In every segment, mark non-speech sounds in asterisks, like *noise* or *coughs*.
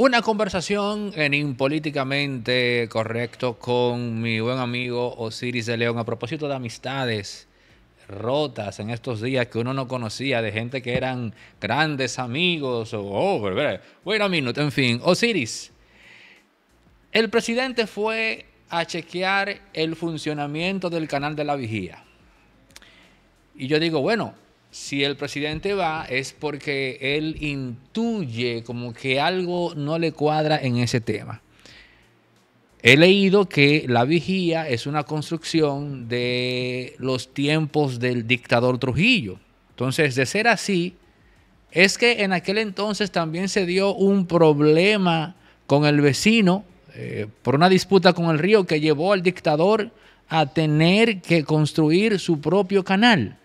Una conversación en Impolíticamente Correcto con mi buen amigo Osiris de León a propósito de amistades rotas en estos días que uno no conocía, de gente que eran grandes amigos o, oh, bueno, minuto, en fin. Osiris, el presidente fue a chequear el funcionamiento del canal de la vigía. Y yo digo, bueno, si el presidente va es porque él intuye como que algo no le cuadra en ese tema. He leído que la vigía es una construcción de los tiempos del dictador Trujillo. Entonces, de ser así, es que en aquel entonces también se dio un problema con el vecino eh, por una disputa con el río que llevó al dictador a tener que construir su propio canal.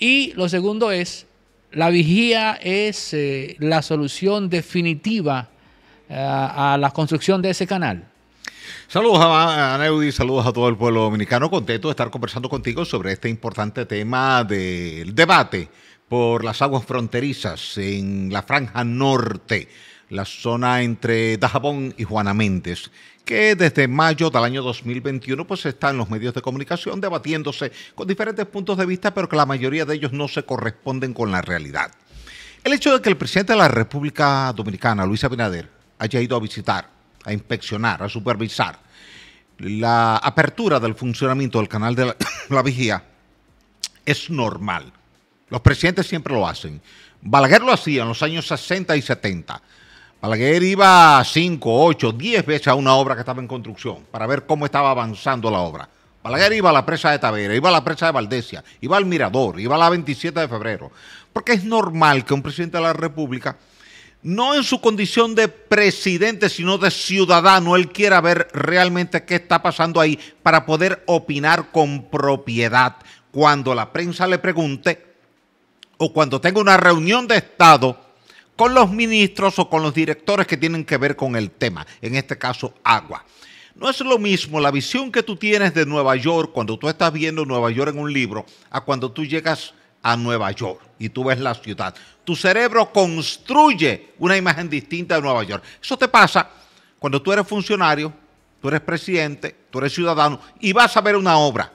Y lo segundo es, la vigía es eh, la solución definitiva eh, a la construcción de ese canal. Saludos a Neudi, saludos a todo el pueblo dominicano. Contento de estar conversando contigo sobre este importante tema del debate por las aguas fronterizas en la franja norte, la zona entre Dajabón y Juana Méndez, que desde mayo del año 2021 pues están los medios de comunicación debatiéndose con diferentes puntos de vista, pero que la mayoría de ellos no se corresponden con la realidad. El hecho de que el presidente de la República Dominicana, Luis Abinader, haya ido a visitar, a inspeccionar, a supervisar la apertura del funcionamiento del canal de la *coughs* vigía es normal. Los presidentes siempre lo hacen. Balaguer lo hacía en los años 60 y 70. Balaguer iba 5, 8, 10 veces a una obra que estaba en construcción para ver cómo estaba avanzando la obra. Balaguer iba a la presa de Tavera, iba a la presa de Valdesia, iba al Mirador, iba a la 27 de febrero. Porque es normal que un presidente de la República, no en su condición de presidente, sino de ciudadano, él quiera ver realmente qué está pasando ahí para poder opinar con propiedad. Cuando la prensa le pregunte o cuando tenga una reunión de Estado, con los ministros o con los directores que tienen que ver con el tema, en este caso agua. No es lo mismo la visión que tú tienes de Nueva York cuando tú estás viendo Nueva York en un libro a cuando tú llegas a Nueva York y tú ves la ciudad. Tu cerebro construye una imagen distinta de Nueva York. Eso te pasa cuando tú eres funcionario, tú eres presidente, tú eres ciudadano y vas a ver una obra.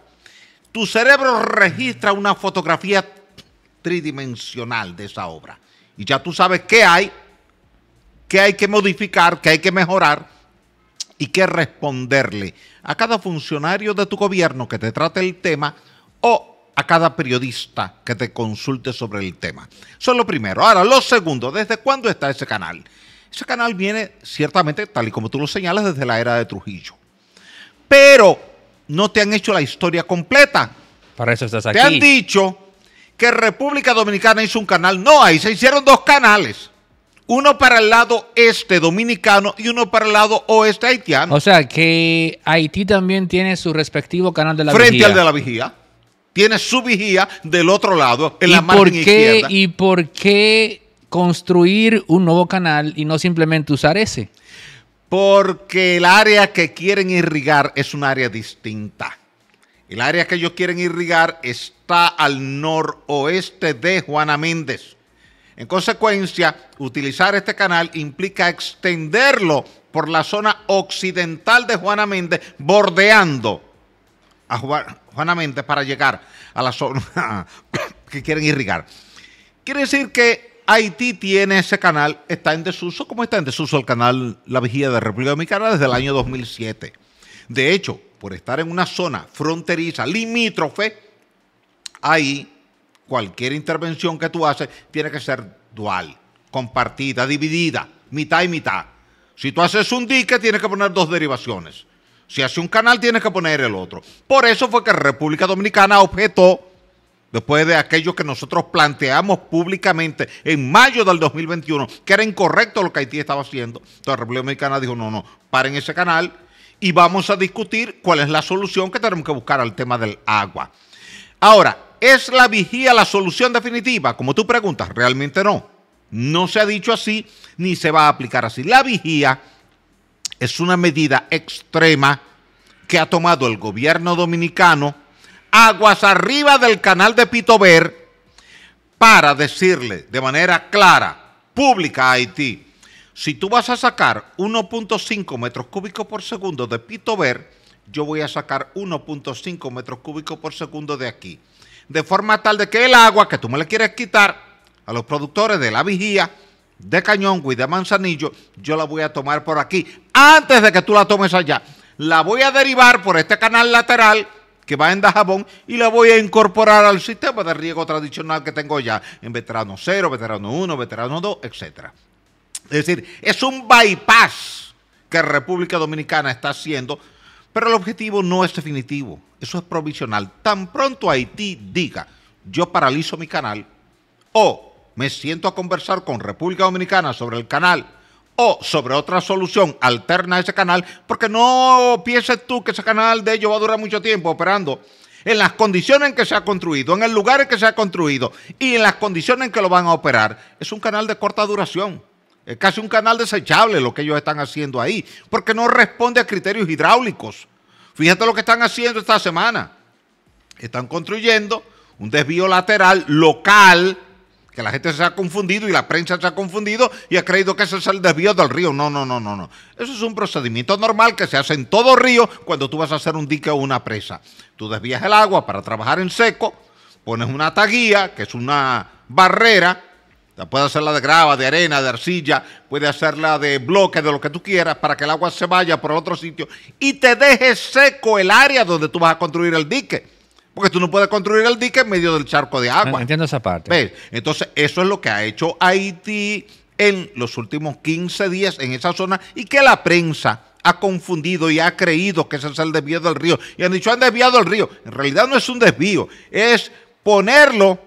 Tu cerebro registra una fotografía tridimensional de esa obra y ya tú sabes qué hay, qué hay que modificar, qué hay que mejorar y qué responderle a cada funcionario de tu gobierno que te trate el tema o a cada periodista que te consulte sobre el tema. Eso es lo primero. Ahora, lo segundo, ¿desde cuándo está ese canal? Ese canal viene ciertamente, tal y como tú lo señalas, desde la era de Trujillo. Pero no te han hecho la historia completa. Para eso estás aquí. Te han dicho que República Dominicana hizo un canal. No, ahí se hicieron dos canales. Uno para el lado este dominicano y uno para el lado oeste haitiano. O sea que Haití también tiene su respectivo canal de la vigía. Frente al de la vigía. Tiene su vigía del otro lado, en la por qué, ¿Y por qué construir un nuevo canal y no simplemente usar ese? Porque el área que quieren irrigar es un área distinta. El área que ellos quieren irrigar está al noroeste de Juana Méndez. En consecuencia, utilizar este canal implica extenderlo por la zona occidental de Juana Méndez, bordeando a Juana Méndez para llegar a la zona *coughs* que quieren irrigar. Quiere decir que Haití tiene ese canal, está en desuso, como está en desuso el canal La Vigía de República Dominicana desde el año 2007. De hecho, por estar en una zona fronteriza, limítrofe, ahí cualquier intervención que tú haces tiene que ser dual, compartida, dividida, mitad y mitad. Si tú haces un dique, tienes que poner dos derivaciones. Si haces un canal, tienes que poner el otro. Por eso fue que República Dominicana objetó, después de aquello que nosotros planteamos públicamente en mayo del 2021, que era incorrecto lo que Haití estaba haciendo. Entonces República Dominicana dijo, no, no, paren ese canal, y vamos a discutir cuál es la solución que tenemos que buscar al tema del agua. Ahora, ¿es la vigía la solución definitiva? Como tú preguntas, realmente no. No se ha dicho así ni se va a aplicar así. La vigía es una medida extrema que ha tomado el gobierno dominicano aguas arriba del canal de Pitover para decirle de manera clara, pública a Haití, si tú vas a sacar 1.5 metros cúbicos por segundo de pito ver, yo voy a sacar 1.5 metros cúbicos por segundo de aquí. De forma tal de que el agua que tú me le quieres quitar a los productores de la vigía, de Cañón y de Manzanillo, yo la voy a tomar por aquí, antes de que tú la tomes allá. La voy a derivar por este canal lateral que va en Dajabón y la voy a incorporar al sistema de riego tradicional que tengo ya, en veterano 0, veterano 1, veterano 2, etc. Es decir, es un bypass que República Dominicana está haciendo, pero el objetivo no es definitivo, eso es provisional. Tan pronto Haití diga, yo paralizo mi canal, o me siento a conversar con República Dominicana sobre el canal, o sobre otra solución alterna ese canal, porque no pienses tú que ese canal de ellos va a durar mucho tiempo operando en las condiciones en que se ha construido, en el lugar en que se ha construido y en las condiciones en que lo van a operar, es un canal de corta duración. Es casi un canal desechable lo que ellos están haciendo ahí, porque no responde a criterios hidráulicos. Fíjate lo que están haciendo esta semana. Están construyendo un desvío lateral local, que la gente se ha confundido y la prensa se ha confundido y ha creído que ese es el desvío del río. No, no, no, no, no. Eso es un procedimiento normal que se hace en todo río cuando tú vas a hacer un dique o una presa. Tú desvías el agua para trabajar en seco, pones una taguía, que es una barrera, puede hacerla de grava, de arena, de arcilla, puede hacerla de bloque, de lo que tú quieras, para que el agua se vaya por otro sitio y te deje seco el área donde tú vas a construir el dique. Porque tú no puedes construir el dique en medio del charco de agua. Entiendo esa parte. Entonces, eso es lo que ha hecho Haití en los últimos 15 días en esa zona y que la prensa ha confundido y ha creído que ese es el desvío del río. Y han dicho, han desviado el río. En realidad no es un desvío, es ponerlo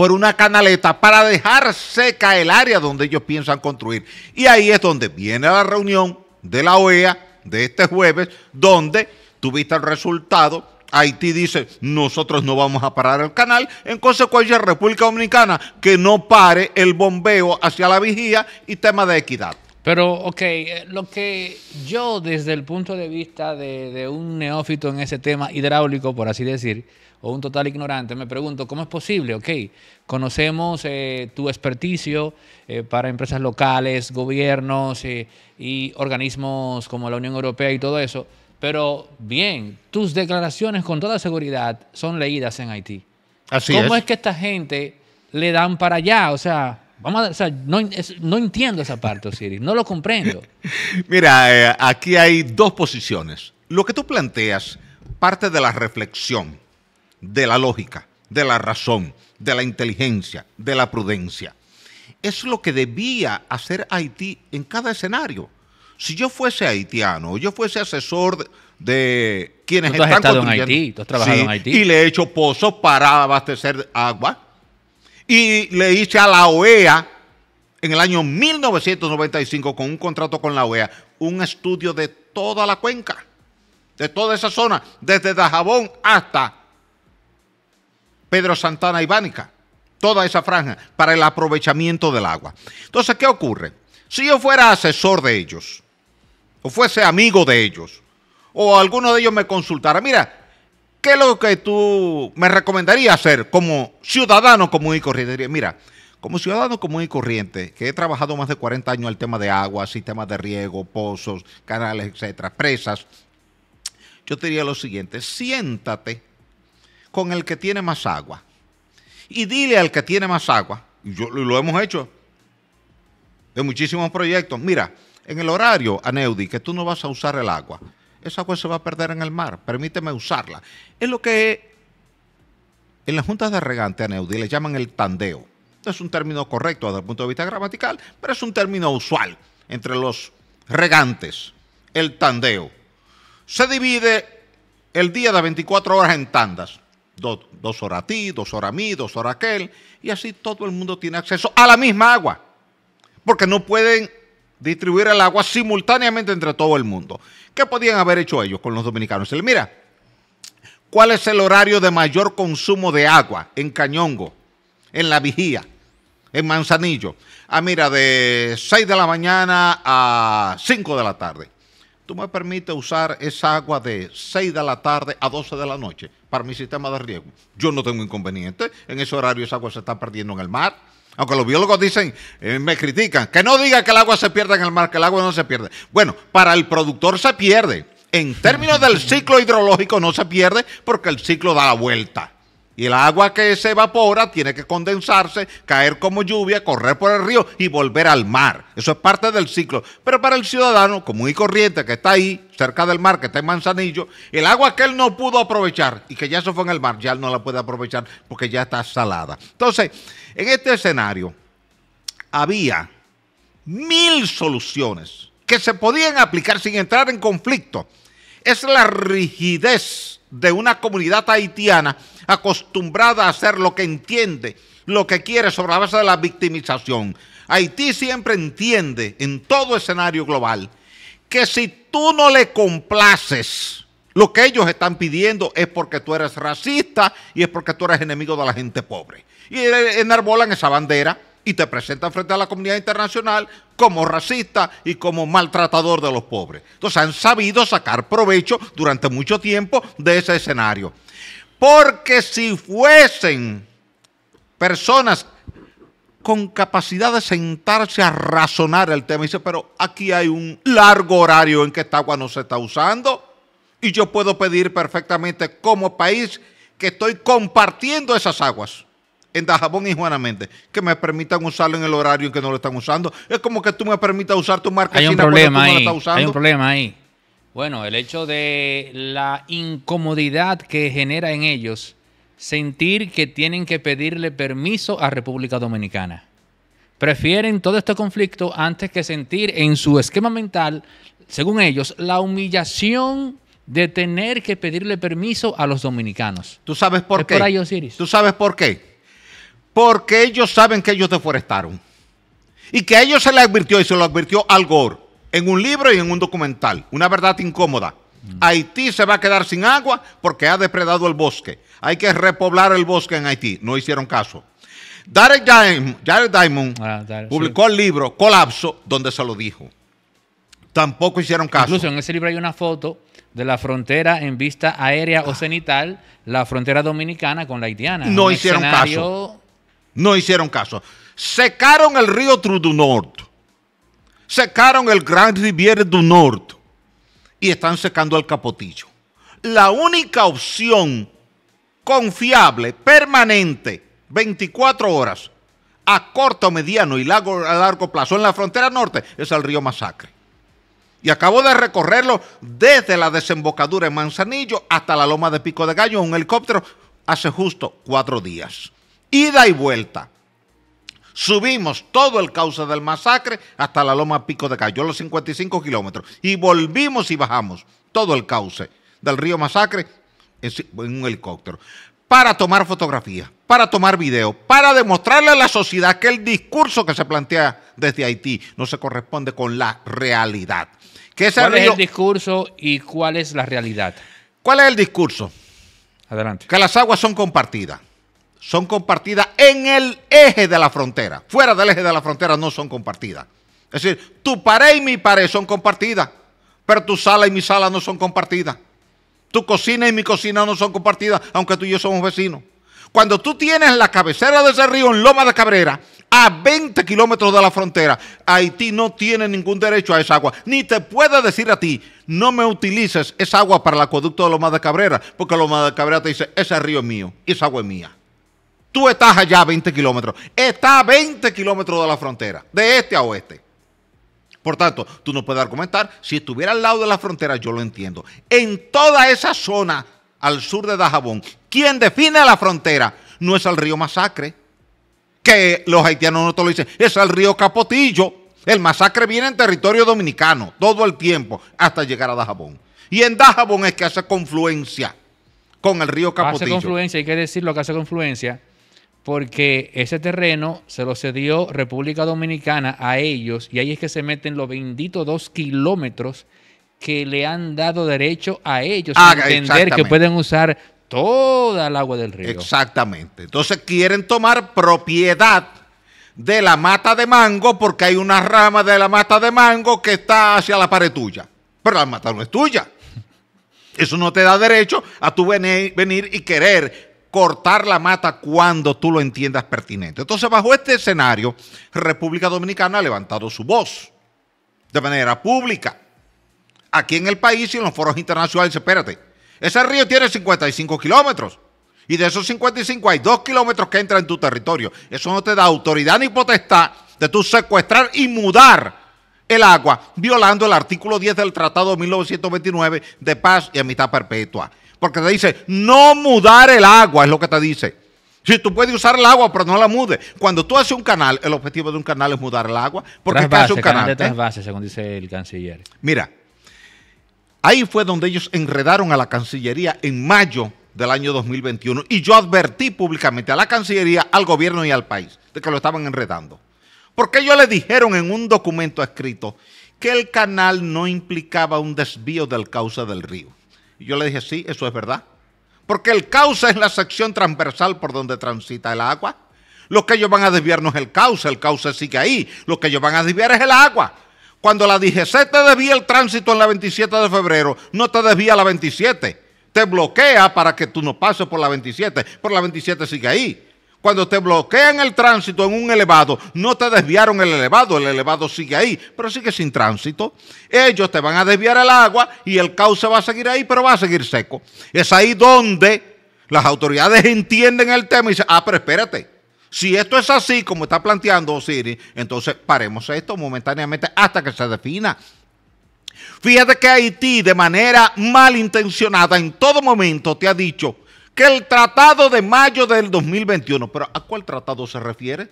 por una canaleta para dejar seca el área donde ellos piensan construir. Y ahí es donde viene la reunión de la OEA de este jueves, donde tuviste el resultado. Haití dice, nosotros no vamos a parar el canal. En consecuencia, República Dominicana, que no pare el bombeo hacia la vigía y tema de equidad. Pero, ok, eh, lo que yo desde el punto de vista de, de un neófito en ese tema hidráulico, por así decir, o un total ignorante, me pregunto, ¿cómo es posible? Ok, conocemos eh, tu experticio eh, para empresas locales, gobiernos eh, y organismos como la Unión Europea y todo eso, pero bien, tus declaraciones con toda seguridad son leídas en Haití. Así ¿Cómo es. que esta gente le dan para allá? O sea, Vamos a, no, entiendo esa parte, Osiris, no lo comprendo. *laughs* Mira, aquí hay dos posiciones. Lo que tú planteas parte de la reflexión de la lógica, de la razón, de la inteligencia, de la prudencia. Es lo que debía hacer Haití en cada escenario. Si yo fuese haitiano, yo fuese asesor de quienes están en Haití, ¿tú has trabajado en Haití. Y le he hecho pozos para abastecer agua. Y le hice a la OEA en el año 1995 con un contrato con la OEA un estudio de toda la cuenca, de toda esa zona, desde Dajabón hasta Pedro Santana y Bánica, toda esa franja, para el aprovechamiento del agua. Entonces, ¿qué ocurre? Si yo fuera asesor de ellos, o fuese amigo de ellos, o alguno de ellos me consultara, mira, ¿qué es lo que tú me recomendarías hacer como ciudadano común y corriente? Mira, como ciudadano común y corriente, que he trabajado más de 40 años el tema de agua, sistemas de riego, pozos, canales, etcétera, presas, yo te diría lo siguiente, siéntate con el que tiene más agua. Y dile al que tiene más agua, y yo, lo hemos hecho de muchísimos proyectos, mira, en el horario, Aneudi, que tú no vas a usar el agua, esa agua se va a perder en el mar, permíteme usarla. Es lo que en las juntas de regante, Aneudi, le llaman el tandeo. No es un término correcto desde el punto de vista gramatical, pero es un término usual entre los regantes, el tandeo. Se divide el día de 24 horas en tandas dos horas a ti, dos horas a mí, dos horas a aquel, y así todo el mundo tiene acceso a la misma agua, porque no pueden distribuir el agua simultáneamente entre todo el mundo. ¿Qué podían haber hecho ellos con los dominicanos? Mira, ¿cuál es el horario de mayor consumo de agua en Cañongo, en La Vigía, en Manzanillo? Ah, mira, de 6 de la mañana a 5 de la tarde tú me permites usar esa agua de 6 de la tarde a 12 de la noche para mi sistema de riego. Yo no tengo inconveniente. En ese horario esa agua se está perdiendo en el mar. Aunque los biólogos dicen, eh, me critican, que no diga que el agua se pierda en el mar, que el agua no se pierde. Bueno, para el productor se pierde. En términos del ciclo hidrológico no se pierde porque el ciclo da la vuelta. Y el agua que se evapora tiene que condensarse, caer como lluvia, correr por el río y volver al mar. Eso es parte del ciclo. Pero para el ciudadano común y corriente que está ahí, cerca del mar, que está en Manzanillo, el agua que él no pudo aprovechar y que ya se fue en el mar, ya no la puede aprovechar porque ya está salada. Entonces, en este escenario había mil soluciones que se podían aplicar sin entrar en conflicto. Es la rigidez de una comunidad haitiana acostumbrada a hacer lo que entiende, lo que quiere sobre la base de la victimización. Haití siempre entiende en todo escenario global que si tú no le complaces, lo que ellos están pidiendo es porque tú eres racista y es porque tú eres enemigo de la gente pobre. Y enarbolan esa bandera y te presentan frente a la comunidad internacional como racista y como maltratador de los pobres. Entonces han sabido sacar provecho durante mucho tiempo de ese escenario. Porque si fuesen personas con capacidad de sentarse a razonar el tema, dice, pero aquí hay un largo horario en que esta agua no se está usando y yo puedo pedir perfectamente como país que estoy compartiendo esas aguas en Dajabón y Juanamente, que me permitan usarlo en el horario en que no lo están usando. Es como que tú me permitas usar tu marca hay un problema ahí, Hay un problema ahí. Bueno, el hecho de la incomodidad que genera en ellos sentir que tienen que pedirle permiso a República Dominicana. Prefieren todo este conflicto antes que sentir en su esquema mental, según ellos, la humillación de tener que pedirle permiso a los dominicanos. ¿Tú sabes por qué? ¿Tú sabes por qué? Porque ellos saben que ellos deforestaron. Y que a ellos se les advirtió y se lo advirtió Al Gore en un libro y en un documental. Una verdad incómoda. Mm. Haití se va a quedar sin agua porque ha depredado el bosque. Hay que repoblar el bosque en Haití. No hicieron caso. Diamond, Jared Diamond ah, publicó el libro Colapso, donde se lo dijo. Tampoco hicieron caso. Incluso en ese libro hay una foto de la frontera en vista aérea o cenital, la frontera dominicana con la haitiana. No hicieron caso. No hicieron caso. Secaron el río True Secaron el Gran Rivière du Nord. Y están secando el Capotillo. La única opción confiable, permanente, 24 horas, a corto, mediano y largo, a largo plazo en la frontera norte es el río Masacre. Y acabo de recorrerlo desde la desembocadura en Manzanillo hasta la loma de Pico de Gallo en un helicóptero hace justo cuatro días ida y vuelta. Subimos todo el cauce del masacre hasta la loma Pico de Cayo, los 55 kilómetros, y volvimos y bajamos todo el cauce del río Masacre en un helicóptero para tomar fotografías, para tomar video, para demostrarle a la sociedad que el discurso que se plantea desde Haití no se corresponde con la realidad. ¿Cuál es el discurso y cuál es la realidad? ¿Cuál es el discurso? Adelante. Que las aguas son compartidas son compartidas en el eje de la frontera. Fuera del eje de la frontera no son compartidas. Es decir, tu pared y mi pared son compartidas, pero tu sala y mi sala no son compartidas. Tu cocina y mi cocina no son compartidas, aunque tú y yo somos vecinos. Cuando tú tienes la cabecera de ese río en Loma de Cabrera, a 20 kilómetros de la frontera, Haití no tiene ningún derecho a esa agua. Ni te puede decir a ti, no me utilices esa agua para el acueducto de Loma de Cabrera, porque Loma de Cabrera te dice, ese río es mío, esa agua es mía. Tú estás allá a 20 kilómetros. Está a 20 kilómetros de la frontera, de este a oeste. Por tanto, tú no puedes argumentar, si estuviera al lado de la frontera, yo lo entiendo. En toda esa zona al sur de Dajabón, quien define la frontera no es el río Masacre, que los haitianos no te lo dicen, es el río Capotillo. El masacre viene en territorio dominicano todo el tiempo hasta llegar a Dajabón. Y en Dajabón es que hace confluencia con el río Capotillo. Hace confluencia, hay que decir lo que hace confluencia porque ese terreno se lo cedió República Dominicana a ellos y ahí es que se meten los benditos dos kilómetros que le han dado derecho a ellos ah, a entender que pueden usar toda el agua del río. Exactamente. Entonces quieren tomar propiedad de la mata de mango porque hay una rama de la mata de mango que está hacia la pared tuya. Pero la mata no es tuya. Eso no te da derecho a tú venir y querer cortar la mata cuando tú lo entiendas pertinente. Entonces, bajo este escenario, República Dominicana ha levantado su voz de manera pública. Aquí en el país y en los foros internacionales, espérate, ese río tiene 55 kilómetros. Y de esos 55 hay 2 kilómetros que entran en tu territorio. Eso no te da autoridad ni potestad de tú secuestrar y mudar el agua, violando el artículo 10 del Tratado de 1929 de Paz y Amistad Perpetua. Porque te dice, no mudar el agua, es lo que te dice. Si tú puedes usar el agua, pero no la mudes. Cuando tú haces un canal, el objetivo de un canal es mudar el agua, porque tú hace un canal. de eh? según dice el canciller. Mira, ahí fue donde ellos enredaron a la Cancillería en mayo del año 2021 y yo advertí públicamente a la Cancillería, al gobierno y al país de que lo estaban enredando. Porque ellos le dijeron en un documento escrito que el canal no implicaba un desvío del cauce del río. Y yo le dije, sí, eso es verdad. Porque el cauce es la sección transversal por donde transita el agua. Lo que ellos van a desviar no es el cauce, el cauce sigue ahí. Lo que ellos van a desviar es el agua. Cuando la DGC te desvía el tránsito en la 27 de febrero, no te desvía la 27. Te bloquea para que tú no pases por la 27, por la 27 sigue ahí. Cuando te bloquean el tránsito en un elevado, no te desviaron el elevado, el elevado sigue ahí, pero sigue sin tránsito. Ellos te van a desviar el agua y el cauce va a seguir ahí, pero va a seguir seco. Es ahí donde las autoridades entienden el tema y dicen, ah, pero espérate, si esto es así como está planteando Osiris, entonces paremos esto momentáneamente hasta que se defina. Fíjate que Haití de manera malintencionada en todo momento te ha dicho, que el tratado de mayo del 2021, pero ¿a cuál tratado se refiere?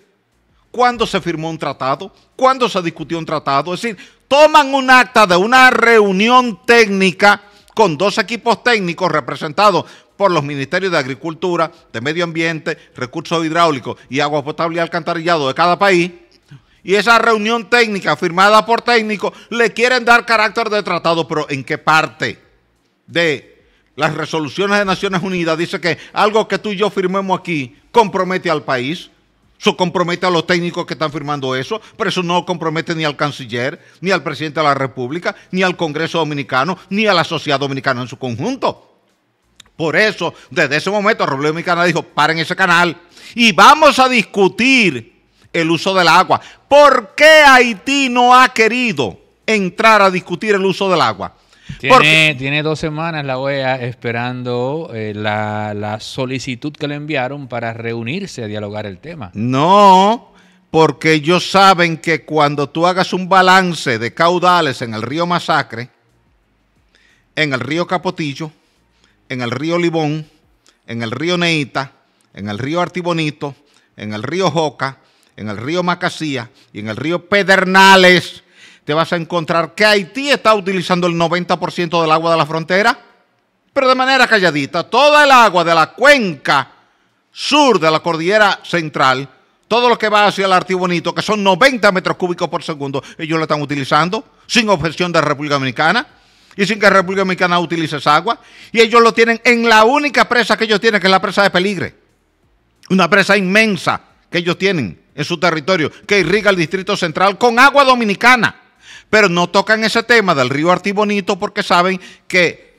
¿Cuándo se firmó un tratado? ¿Cuándo se discutió un tratado? Es decir, toman un acta de una reunión técnica con dos equipos técnicos representados por los ministerios de Agricultura, de Medio Ambiente, Recursos Hidráulicos y Agua Potable y Alcantarillado de cada país. Y esa reunión técnica firmada por técnicos le quieren dar carácter de tratado, pero ¿en qué parte? De las resoluciones de Naciones Unidas dicen que algo que tú y yo firmemos aquí compromete al país. Eso compromete a los técnicos que están firmando eso, pero eso no compromete ni al canciller, ni al presidente de la República, ni al Congreso Dominicano, ni a la sociedad dominicana en su conjunto. Por eso, desde ese momento, Robleo Dominicana dijo, paren ese canal y vamos a discutir el uso del agua. ¿Por qué Haití no ha querido entrar a discutir el uso del agua? Tiene, tiene dos semanas la OEA esperando eh, la, la solicitud que le enviaron para reunirse a dialogar el tema. No, porque ellos saben que cuando tú hagas un balance de caudales en el río Masacre, en el río Capotillo, en el río Libón, en el río Neita, en el río Artibonito, en el río Joca, en el río Macasía y en el río Pedernales, te vas a encontrar que Haití está utilizando el 90% del agua de la frontera, pero de manera calladita. Toda el agua de la cuenca sur de la cordillera central, todo lo que va hacia el Artibonito, que son 90 metros cúbicos por segundo, ellos lo están utilizando sin objeción de la República Dominicana y sin que la República Dominicana utilice esa agua. Y ellos lo tienen en la única presa que ellos tienen, que es la presa de Peligre. Una presa inmensa que ellos tienen en su territorio, que irriga el Distrito Central con agua dominicana. Pero no tocan ese tema del río Artibonito porque saben que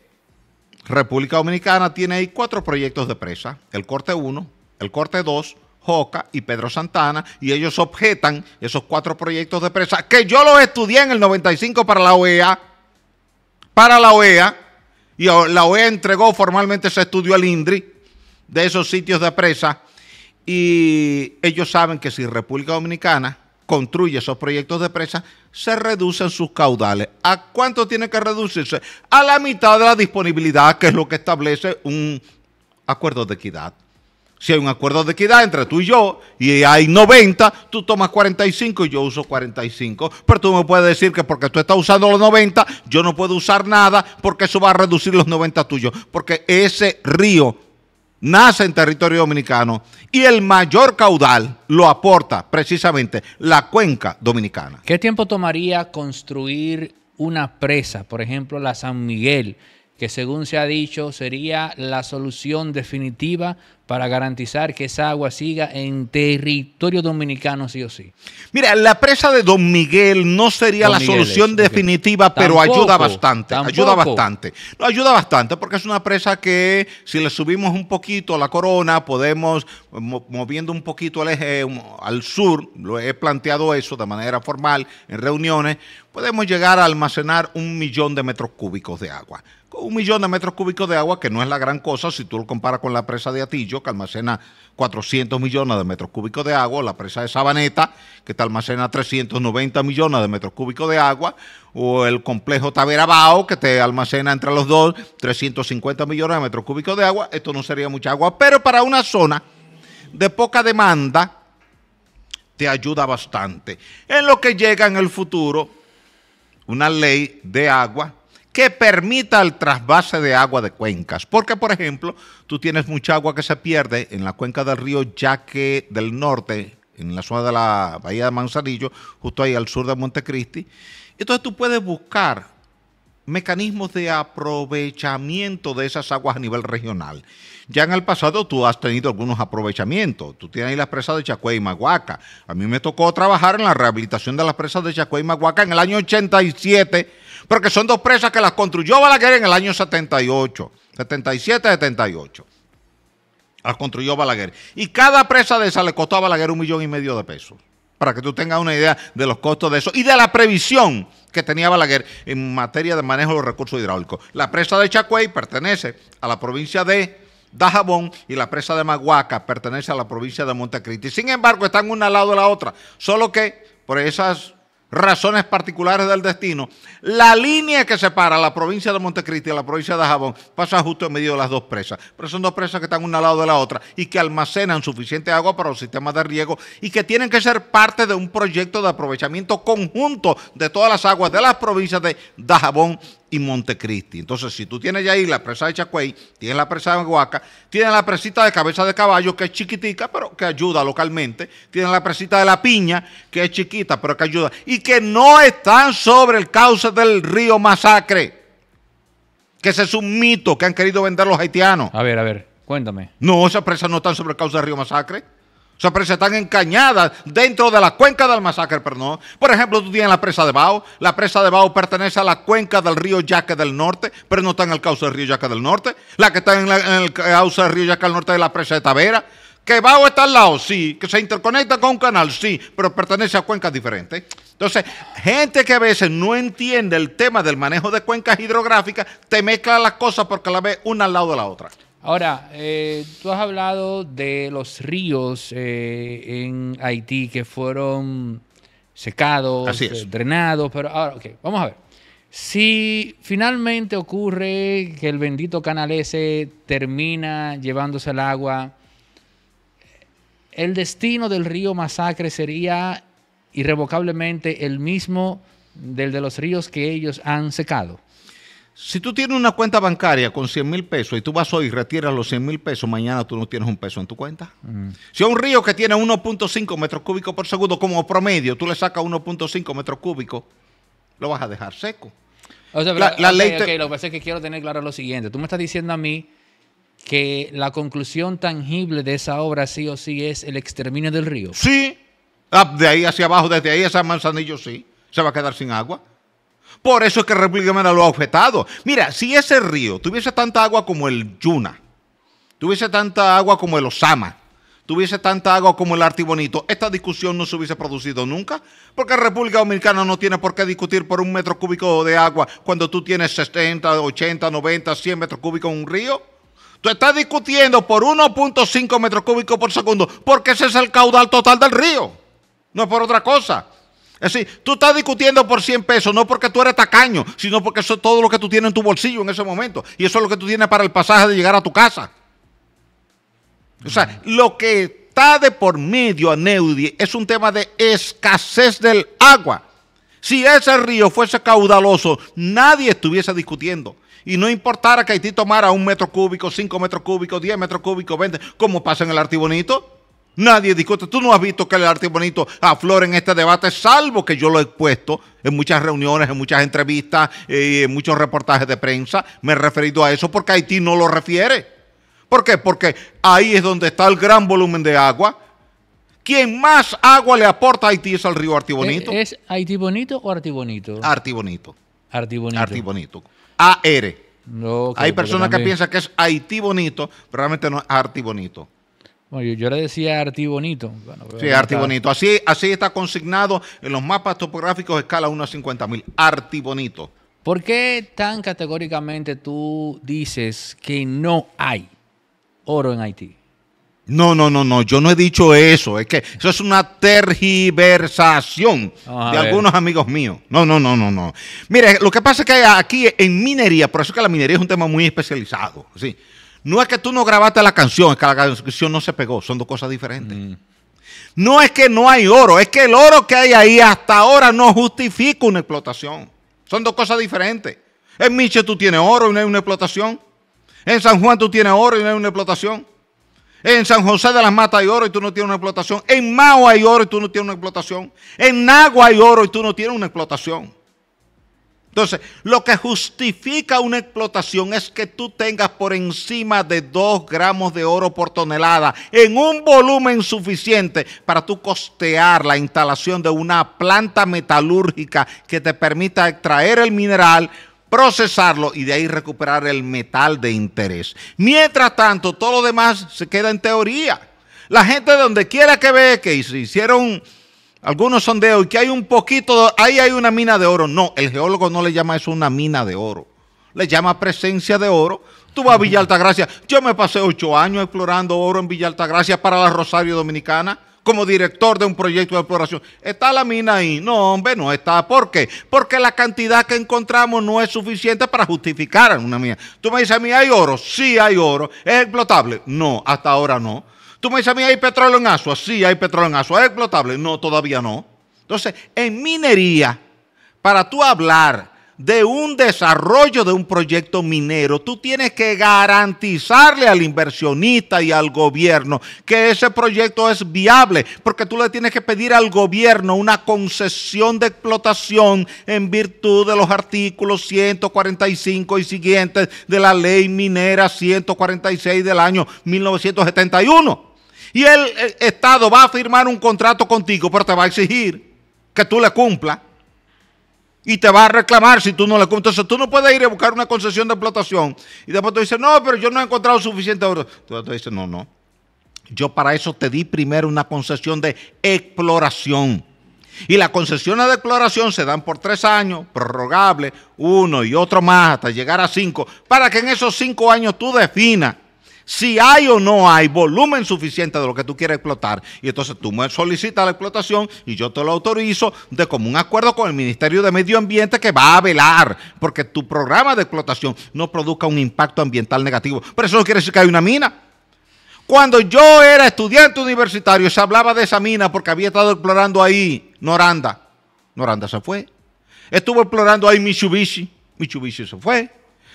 República Dominicana tiene ahí cuatro proyectos de presa. El corte 1, el corte 2, Joca y Pedro Santana. Y ellos objetan esos cuatro proyectos de presa que yo los estudié en el 95 para la OEA. Para la OEA. Y la OEA entregó formalmente ese estudio al INDRI de esos sitios de presa. Y ellos saben que si República Dominicana construye esos proyectos de presa, se reducen sus caudales. ¿A cuánto tiene que reducirse? A la mitad de la disponibilidad, que es lo que establece un acuerdo de equidad. Si hay un acuerdo de equidad entre tú y yo y hay 90, tú tomas 45 y yo uso 45. Pero tú me puedes decir que porque tú estás usando los 90, yo no puedo usar nada porque eso va a reducir los 90 tuyos. Porque ese río nace en territorio dominicano y el mayor caudal lo aporta precisamente la cuenca dominicana. ¿Qué tiempo tomaría construir una presa, por ejemplo, la San Miguel? que según se ha dicho sería la solución definitiva para garantizar que esa agua siga en territorio dominicano sí o sí. Mira, la presa de Don Miguel no sería la solución definitiva, pero ayuda bastante, ayuda bastante. No, ayuda bastante porque es una presa que si le subimos un poquito la corona, podemos moviendo un poquito el eje al sur, lo he planteado eso de manera formal en reuniones, podemos llegar a almacenar un millón de metros cúbicos de agua un millón de metros cúbicos de agua, que no es la gran cosa si tú lo comparas con la presa de Atillo, que almacena 400 millones de metros cúbicos de agua, la presa de Sabaneta, que te almacena 390 millones de metros cúbicos de agua, o el complejo Taberabao, que te almacena entre los dos 350 millones de metros cúbicos de agua. Esto no sería mucha agua, pero para una zona de poca demanda, te ayuda bastante. En lo que llega en el futuro, una ley de agua que permita el trasvase de agua de cuencas. Porque, por ejemplo, tú tienes mucha agua que se pierde en la cuenca del río Yaque del Norte, en la zona de la Bahía de Manzanillo, justo ahí al sur de Montecristi. Entonces tú puedes buscar mecanismos de aprovechamiento de esas aguas a nivel regional. Ya en el pasado tú has tenido algunos aprovechamientos. Tú tienes ahí las presas de Chacué y Maguaca. A mí me tocó trabajar en la rehabilitación de las presas de Chacué y Maguaca en el año 87, porque son dos presas que las construyó Balaguer en el año 78, 77, 78. Las construyó Balaguer. Y cada presa de esa le costó a Balaguer un millón y medio de pesos para que tú tengas una idea de los costos de eso y de la previsión que tenía Balaguer en materia de manejo de los recursos hidráulicos. La presa de Chacuey pertenece a la provincia de Dajabón y la presa de Maguaca pertenece a la provincia de Montecristi. Sin embargo, están una al lado de la otra, solo que por esas razones particulares del destino, la línea que separa la provincia de Montecristi y la provincia de Dajabón pasa justo en medio de las dos presas. Pero son dos presas que están una al lado de la otra y que almacenan suficiente agua para los sistemas de riego y que tienen que ser parte de un proyecto de aprovechamiento conjunto de todas las aguas de las provincias de Dajabón, y Montecristi. Entonces, si tú tienes ya ahí la presa de Chacuey, tienes la presa de Huaca, tienes la presita de cabeza de caballo, que es chiquitica, pero que ayuda localmente, tienes la presita de la piña, que es chiquita, pero que ayuda, y que no están sobre el cauce del río Masacre, que ese es un mito que han querido vender los haitianos. A ver, a ver, cuéntame. No, esas presas no están sobre el cauce del río Masacre. Esas presas están encañadas dentro de la cuenca del masacre, pero no. Por ejemplo, tú tienes la presa de Bao. La presa de Bao pertenece a la cuenca del río Yaque del Norte, pero no está en el cauce del río Yaque del Norte. La que está en, el cauce del río Yaque del Norte es la presa de Tavera. Que Bao está al lado, sí. Que se interconecta con un canal, sí. Pero pertenece a cuencas diferentes. Entonces, gente que a veces no entiende el tema del manejo de cuencas hidrográficas, te mezcla las cosas porque la ve una al lado de la otra. Ahora, eh, tú has hablado de los ríos eh, en Haití que fueron secados, drenados, pero ahora, ok, vamos a ver. Si finalmente ocurre que el bendito canal ese termina llevándose el agua, el destino del río Masacre sería irrevocablemente el mismo del de los ríos que ellos han secado. Si tú tienes una cuenta bancaria con 100 mil pesos y tú vas hoy y retiras los 100 mil pesos, mañana tú no tienes un peso en tu cuenta. Mm. Si a un río que tiene 1.5 metros cúbicos por segundo como promedio, tú le sacas 1.5 metros cúbicos, lo vas a dejar seco. la, lo que quiero tener claro lo siguiente. Tú me estás diciendo a mí que la conclusión tangible de esa obra sí o sí es el exterminio del río. Sí. Ah, de ahí hacia abajo, desde ahí esa Manzanillo, sí. Se va a quedar sin agua. Por eso es que República Dominicana lo ha objetado. Mira, si ese río tuviese tanta agua como el Yuna, tuviese tanta agua como el Osama, tuviese tanta agua como el Artibonito, esta discusión no se hubiese producido nunca, porque República Dominicana no tiene por qué discutir por un metro cúbico de agua cuando tú tienes 60, 80, 90, 100 metros cúbicos en un río. Tú estás discutiendo por 1.5 metros cúbicos por segundo, porque ese es el caudal total del río. No es por otra cosa. Es decir, tú estás discutiendo por 100 pesos, no porque tú eres tacaño, sino porque eso es todo lo que tú tienes en tu bolsillo en ese momento. Y eso es lo que tú tienes para el pasaje de llegar a tu casa. O sea, lo que está de por medio, a Neudi, es un tema de escasez del agua. Si ese río fuese caudaloso, nadie estuviese discutiendo. Y no importara que Haití tomara un metro cúbico, cinco metros cúbicos, diez metros cúbicos, veinte, como pasa en el Artibonito. Nadie discute. Tú no has visto que el arti bonito aflora en este debate, salvo que yo lo he puesto en muchas reuniones, en muchas entrevistas, eh, en muchos reportajes de prensa. Me he referido a eso porque Haití no lo refiere. ¿Por qué? Porque ahí es donde está el gran volumen de agua. ¿Quién más agua le aporta a Haití es al río Artibonito. ¿Es, ¿Es, Haití Bonito o Artibonito? Artibonito. Artibonito. Artibonito. A-R. No, Hay personas que piensan que es Haití Bonito, pero realmente no es Artibonito yo, le decía Arti Bonito sí, Arti Bonito Así, así está consignado en los mapas topográficos escala 1 a 50 mil. Artibonito. ¿Por qué tan categóricamente tú dices que no hay oro en Haití? No, no, no, no, yo no he dicho eso. Es que eso es una tergiversación de algunos amigos míos. No, no, no, no, no. Mire, lo que pasa es que aquí en minería, por eso que la minería es un tema muy especializado. ¿sí? No es que tú no grabaste la canción, es que la canción no se pegó, son dos cosas diferentes. Mm. No es que no hay oro, es que el oro que hay ahí hasta ahora no justifica una explotación. Son dos cosas diferentes. En Miche tú tienes oro y no hay una explotación. En San Juan tú tienes oro y no hay una explotación. En San José de las Matas hay oro y tú no tienes una explotación. En Mao hay oro y tú no tienes una explotación. En Nagua hay oro y tú no tienes una explotación. Entonces, lo que justifica una explotación es que tú tengas por encima de 2 gramos de oro por tonelada en un volumen suficiente para tú costear la instalación de una planta metalúrgica que te permita extraer el mineral, procesarlo y de ahí recuperar el metal de interés. Mientras tanto, todo lo demás se queda en teoría. La gente de donde quiera que ve que se hicieron algunos sondeos y que hay un poquito, ahí hay una mina de oro. No, el geólogo no le llama eso una mina de oro. Le llama presencia de oro. Tú vas a Villa Altagracia. Yo me pasé ocho años explorando oro en Villa Altagracia para la Rosario Dominicana como director de un proyecto de exploración. Está la mina ahí. No, hombre, no está. ¿Por qué? Porque la cantidad que encontramos no es suficiente para justificar una mina. Tú me dices a mí, ¿hay oro? Sí, hay oro. ¿Es explotable? No, hasta ahora no. Tú me dices a mí, ¿hay petróleo en Asua? Sí, hay petróleo en Asua. ¿Es explotable? No, todavía no. Entonces, en minería, para tú hablar de un desarrollo de un proyecto minero, tú tienes que garantizarle al inversionista y al gobierno que ese proyecto es viable, porque tú le tienes que pedir al gobierno una concesión de explotación en virtud de los artículos 145 y siguientes de la ley minera 146 del año 1971 y el Estado va a firmar un contrato contigo, pero te va a exigir que tú le cumplas y te va a reclamar si tú no le cumples. Entonces tú no puedes ir a buscar una concesión de explotación y después tú dices, no, pero yo no he encontrado suficiente oro. Tú, dices, no, no. Yo para eso te di primero una concesión de exploración. Y las concesiones de exploración se dan por tres años, prorrogable, uno y otro más, hasta llegar a cinco, para que en esos cinco años tú definas si hay o no hay volumen suficiente de lo que tú quieres explotar. Y entonces tú me solicitas la explotación y yo te lo autorizo de común acuerdo con el Ministerio de Medio Ambiente que va a velar porque tu programa de explotación no produzca un impacto ambiental negativo. Pero eso no quiere decir que hay una mina. Cuando yo era estudiante universitario se hablaba de esa mina porque había estado explorando ahí Noranda. Noranda se fue. Estuvo explorando ahí Mitsubishi. Mitsubishi se fue.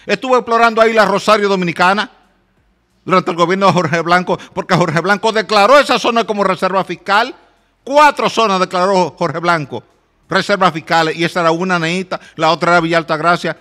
Estuvo explorando ahí la Rosario Dominicana durante el gobierno de Jorge Blanco, porque Jorge Blanco declaró esa zona como reserva fiscal. Cuatro zonas declaró Jorge Blanco reservas fiscales, y esa era una neita, la otra era Villa Altagracia.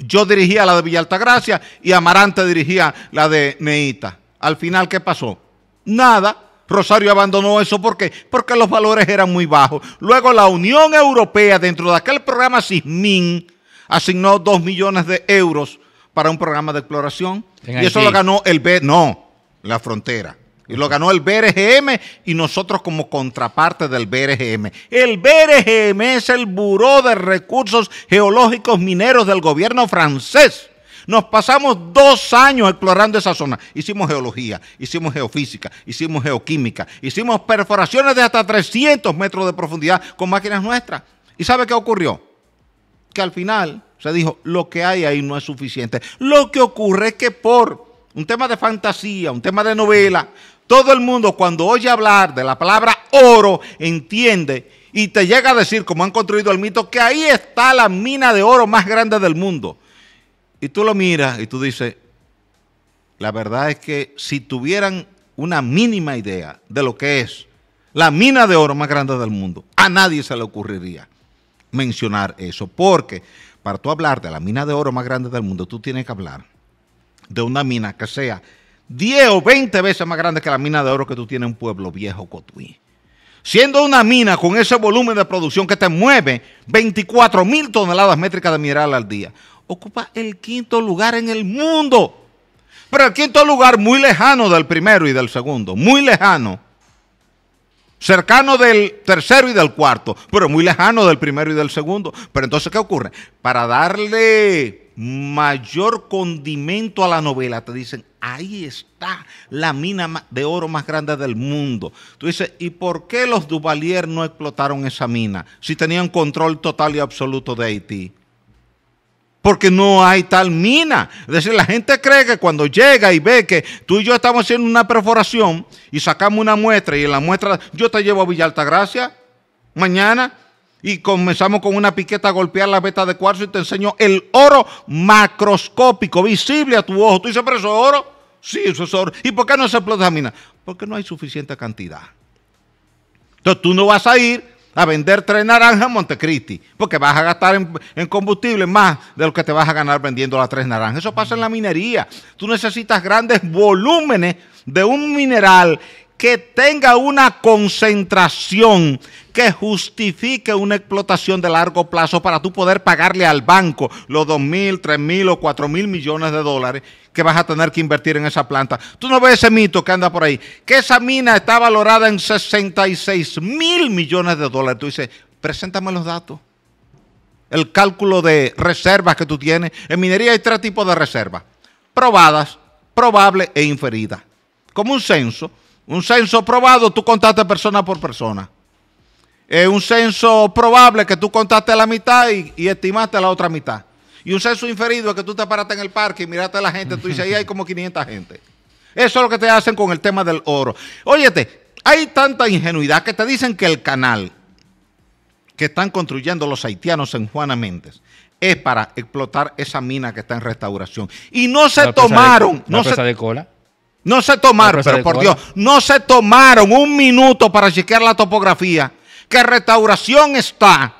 Yo dirigía la de Villa Altagracia y Amarante dirigía la de Neita. Al final, ¿qué pasó? Nada. Rosario abandonó eso ¿por qué? porque los valores eran muy bajos. Luego la Unión Europea, dentro de aquel programa SISMIN, asignó 2 millones de euros para un programa de exploración y eso lo ganó el B, no, la frontera. Y lo ganó el BRGM y nosotros como contraparte del BRGM. El BRGM es el Buró de Recursos Geológicos Mineros del gobierno francés. Nos pasamos dos años explorando esa zona. Hicimos geología, hicimos geofísica, hicimos geoquímica, hicimos perforaciones de hasta 300 metros de profundidad con máquinas nuestras. ¿Y sabe qué ocurrió? Que al final o sea, dijo, lo que hay ahí no es suficiente. Lo que ocurre es que por un tema de fantasía, un tema de novela, todo el mundo cuando oye hablar de la palabra oro entiende y te llega a decir, como han construido el mito, que ahí está la mina de oro más grande del mundo. Y tú lo miras y tú dices, la verdad es que si tuvieran una mínima idea de lo que es la mina de oro más grande del mundo, a nadie se le ocurriría mencionar eso, porque para tú hablar de la mina de oro más grande del mundo, tú tienes que hablar de una mina que sea 10 o 20 veces más grande que la mina de oro que tú tienes en un pueblo viejo Cotuí. Siendo una mina con ese volumen de producción que te mueve 24 mil toneladas métricas de mineral al día, ocupa el quinto lugar en el mundo. Pero el quinto lugar muy lejano del primero y del segundo, muy lejano cercano del tercero y del cuarto, pero muy lejano del primero y del segundo. Pero entonces, ¿qué ocurre? Para darle mayor condimento a la novela, te dicen, ahí está la mina de oro más grande del mundo. Tú dices, ¿y por qué los Duvalier no explotaron esa mina si tenían control total y absoluto de Haití? porque no hay tal mina. Es decir, la gente cree que cuando llega y ve que tú y yo estamos haciendo una perforación y sacamos una muestra y en la muestra yo te llevo a Villa Altagracia mañana y comenzamos con una piqueta a golpear la veta de cuarzo y te enseño el oro macroscópico, visible a tu ojo. Tú dices, pero eso es oro. Sí, eso es oro. ¿Y por qué no se explota esa mina? Porque no hay suficiente cantidad. Entonces tú no vas a ir a vender tres naranjas en Montecristi, porque vas a gastar en, en, combustible más de lo que te vas a ganar vendiendo las tres naranjas. Eso pasa en la minería. Tú necesitas grandes volúmenes de un mineral que tenga una concentración que justifique una explotación de largo plazo para tú poder pagarle al banco los 2.000, mil, mil o 4.000 mil millones de dólares que vas a tener que invertir en esa planta. Tú no ves ese mito que anda por ahí, que esa mina está valorada en 66 mil millones de dólares. Tú dices, preséntame los datos. El cálculo de reservas que tú tienes. En minería hay tres tipos de reservas. Probadas, probables e inferidas. Como un censo, un censo probado, tú contaste persona por persona. un censo probable que tú contaste la mitad y, estimaste la otra mitad. Y un censo inferido es que tú te paraste en el parque y miraste a la gente, tú dices, ahí hay como 500 gente. Eso es lo que te hacen con el tema del oro. Óyete, hay tanta ingenuidad que te dicen que el canal que están construyendo los haitianos en Juana Méndez es para explotar esa mina que está en restauración. Y no se tomaron... no se, de cola? No se tomaron, pero por Dios, no se tomaron un minuto para chequear la topografía. Que restauración está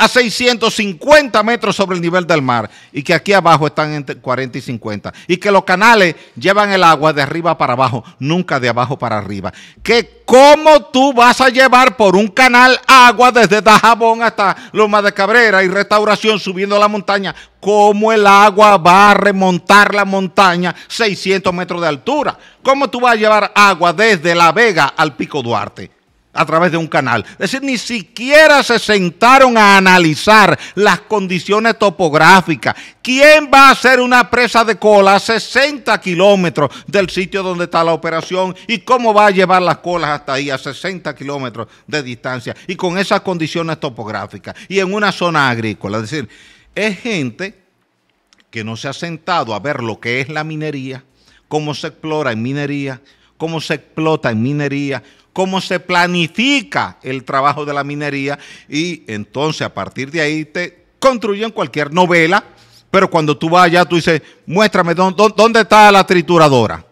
a 650 metros sobre el nivel del mar y que aquí abajo están entre 40 y 50 y que los canales llevan el agua de arriba para abajo, nunca de abajo para arriba. Que cómo tú vas a llevar por un canal agua desde Dajabón hasta Loma de Cabrera y Restauración subiendo la montaña, cómo el agua va a remontar la montaña 600 metros de altura. ¿Cómo tú vas a llevar agua desde La Vega al Pico Duarte? a través de un canal. Es decir, ni siquiera se sentaron a analizar las condiciones topográficas. ¿Quién va a hacer una presa de cola a 60 kilómetros del sitio donde está la operación y cómo va a llevar las colas hasta ahí a 60 kilómetros de distancia y con esas condiciones topográficas y en una zona agrícola? Es decir, es gente que no se ha sentado a ver lo que es la minería, cómo se explora en minería, cómo se explota en minería, cómo se planifica el trabajo de la minería y entonces a partir de ahí te construyen cualquier novela, pero cuando tú vas allá tú dices, muéstrame dónde, está la trituradora.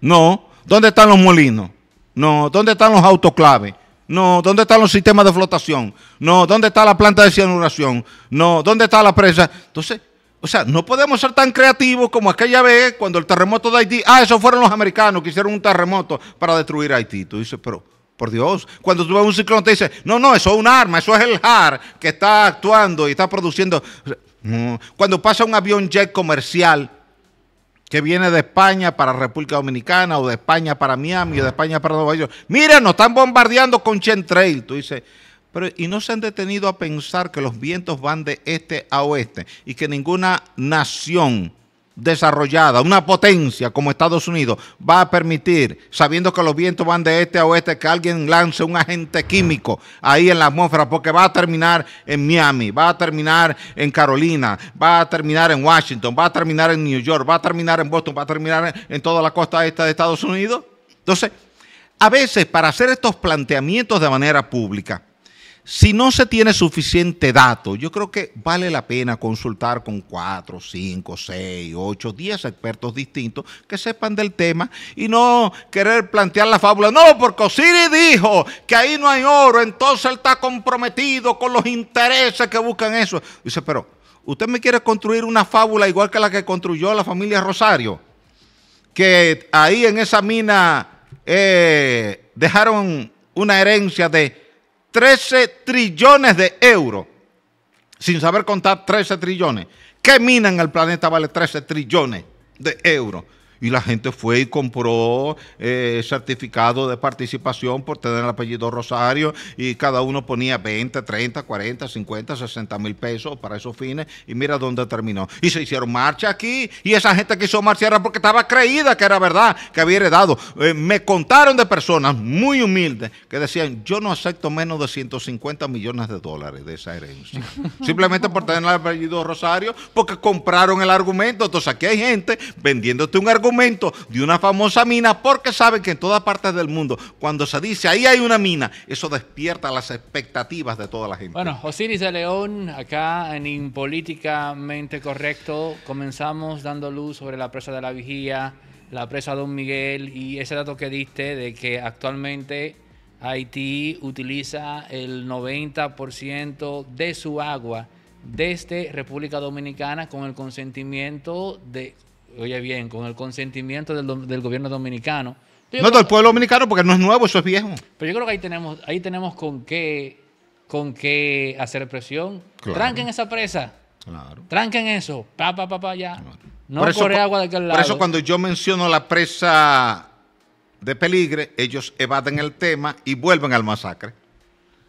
No, ¿dónde están los molinos? No, ¿dónde están los autoclaves? No, ¿dónde están los sistemas de flotación? No, ¿dónde está la planta de cianuración? No, ¿dónde está la presa? Entonces, o sea, no podemos ser tan creativos como aquella vez cuando el terremoto de Haití, ah, esos fueron los americanos que hicieron un terremoto para destruir Haití. Tú dices, pero por Dios, cuando tú ves un ciclón te dicen, no, no, eso es un arma, eso es el HAR que está actuando y está produciendo. Cuando pasa un avión jet comercial que viene de España para República Dominicana o de España para Miami o de España para Nueva York, mira, nos están bombardeando con Chentrail. Tú dices, y no se han detenido a pensar que los vientos van de este a oeste y que ninguna nación desarrollada, una potencia como Estados Unidos, va a permitir, sabiendo que los vientos van de este a oeste, que alguien lance un agente químico ahí en la atmósfera, porque va a terminar en Miami, va a terminar en Carolina, va a terminar en Washington, va a terminar en New York, va a terminar en Boston, va a terminar en toda la costa esta de Estados Unidos. Entonces, a veces para hacer estos planteamientos de manera pública, si no se tiene suficiente dato, yo creo que vale la pena consultar con cuatro, cinco, seis, ocho, diez expertos distintos que sepan del tema y no querer plantear la fábula. No, porque Osiris dijo que ahí no hay oro, entonces él está comprometido con los intereses que buscan eso. Dice, pero usted me quiere construir una fábula igual que la que construyó la familia Rosario, que ahí en esa mina eh, dejaron una herencia de 13 trillones de euros, sin saber contar 13 trillones. ¿Qué mina en el planeta vale 13 trillones de euros? Y la gente fue y compró eh, certificado de participación por tener el apellido Rosario y cada uno ponía 20, 30, 40, 50, 60 mil pesos para esos fines y mira dónde terminó. Y se hicieron marcha aquí y esa gente que hizo marcha porque estaba creída que era verdad, que había heredado. Eh, me contaron de personas muy humildes que decían, yo no acepto menos de 150 millones de dólares de esa herencia. *laughs* Simplemente por tener el apellido Rosario, porque compraron el argumento. Entonces aquí hay gente vendiéndote un argumento de una famosa mina porque saben que en todas partes del mundo, cuando se dice ahí hay una mina, eso despierta las expectativas de toda la gente. Bueno, Osiris de León, acá en Impolíticamente Correcto, comenzamos dando luz sobre la presa de la vigía, la presa Don Miguel y ese dato que diste de que actualmente Haití utiliza el 90% de su agua desde República Dominicana con el consentimiento de oye bien, con el consentimiento del, gobierno dominicano. no, del pueblo dominicano, porque no es nuevo, eso es viejo. Pero yo creo que ahí tenemos, ahí tenemos con qué, con qué hacer presión. Tranquen esa presa. Claro. Tranquen eso. Pa, pa, ya. No por agua de aquel lado. Por eso cuando yo menciono la presa de peligre, ellos evaden el tema y vuelven al masacre.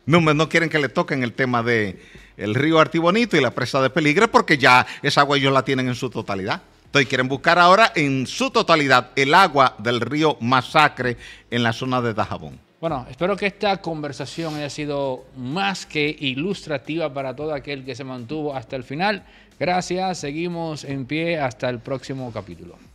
No, no quieren que le toquen el tema de río Artibonito y la presa de peligre porque ya esa agua ellos la tienen en su totalidad. Entonces quieren buscar ahora en su totalidad el agua del río Masacre en la zona de Dajabón. Bueno, espero que esta conversación haya sido más que ilustrativa para todo aquel que se mantuvo hasta el final. Gracias, seguimos en pie hasta el próximo capítulo.